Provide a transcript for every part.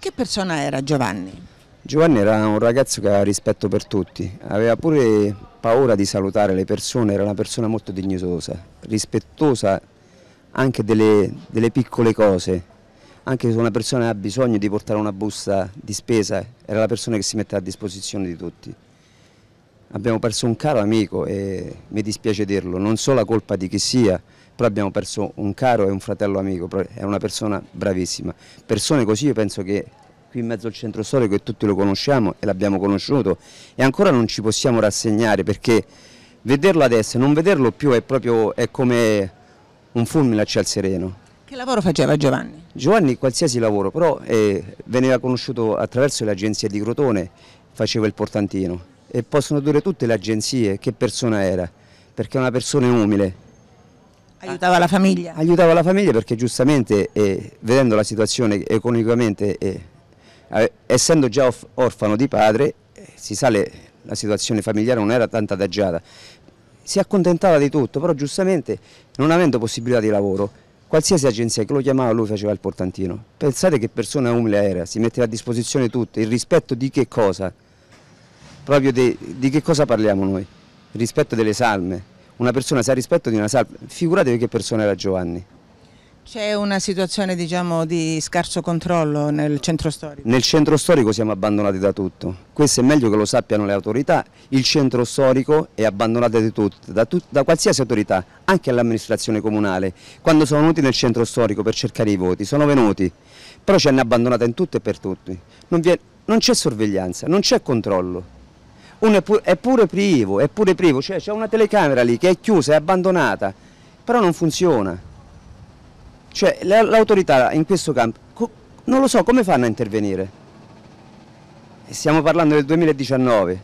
Che persona era Giovanni? Giovanni era un ragazzo che aveva rispetto per tutti, aveva pure paura di salutare le persone, era una persona molto dignitosa, rispettosa anche delle, delle piccole cose, anche se una persona ha bisogno di portare una busta di spesa, era la persona che si mette a disposizione di tutti. Abbiamo perso un caro amico e mi dispiace dirlo, non so la colpa di chi sia, però abbiamo perso un caro e un fratello amico, è una persona bravissima. Persone così io penso che qui in mezzo al centro storico e tutti lo conosciamo e l'abbiamo conosciuto e ancora non ci possiamo rassegnare perché vederlo adesso e non vederlo più è proprio è come un fulmine a ciel sereno. Che lavoro faceva Giovanni? Giovanni qualsiasi lavoro, però eh, veniva conosciuto attraverso le agenzie di Crotone, faceva il portantino e possono dire tutte le agenzie che persona era, perché è una persona umile, Aiutava la famiglia? Aiutava la famiglia perché giustamente eh, vedendo la situazione economicamente, eh, eh, essendo già orfano di padre, eh, si sa che la situazione familiare non era tanto adagiata, si accontentava di tutto, però giustamente non avendo possibilità di lavoro, qualsiasi agenzia che lo chiamava lui faceva il portantino. Pensate che persona umile era, si metteva a disposizione tutto, il rispetto di che cosa? Proprio di, di che cosa parliamo noi? Il rispetto delle salme, una persona si ha rispetto di una salva, figuratevi che persona era Giovanni. C'è una situazione diciamo, di scarso controllo nel centro storico? Nel centro storico siamo abbandonati da tutto, questo è meglio che lo sappiano le autorità, il centro storico è abbandonato da, tutto, da, tut da qualsiasi autorità, anche all'amministrazione comunale. Quando sono venuti nel centro storico per cercare i voti, sono venuti, però ci hanno abbandonato in tutto e per tutti, non c'è sorveglianza, non c'è controllo. Uno è, pure privo, è pure privo, cioè c'è una telecamera lì che è chiusa, è abbandonata, però non funziona. Cioè l'autorità in questo campo, non lo so, come fanno a intervenire? Stiamo parlando del 2019,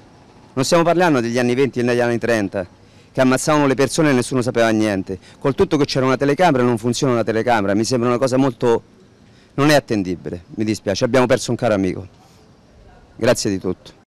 non stiamo parlando degli anni 20 e degli anni 30, che ammazzavano le persone e nessuno sapeva niente. Col tutto che c'era una telecamera non funziona una telecamera, mi sembra una cosa molto... non è attendibile, mi dispiace, abbiamo perso un caro amico. Grazie di tutto.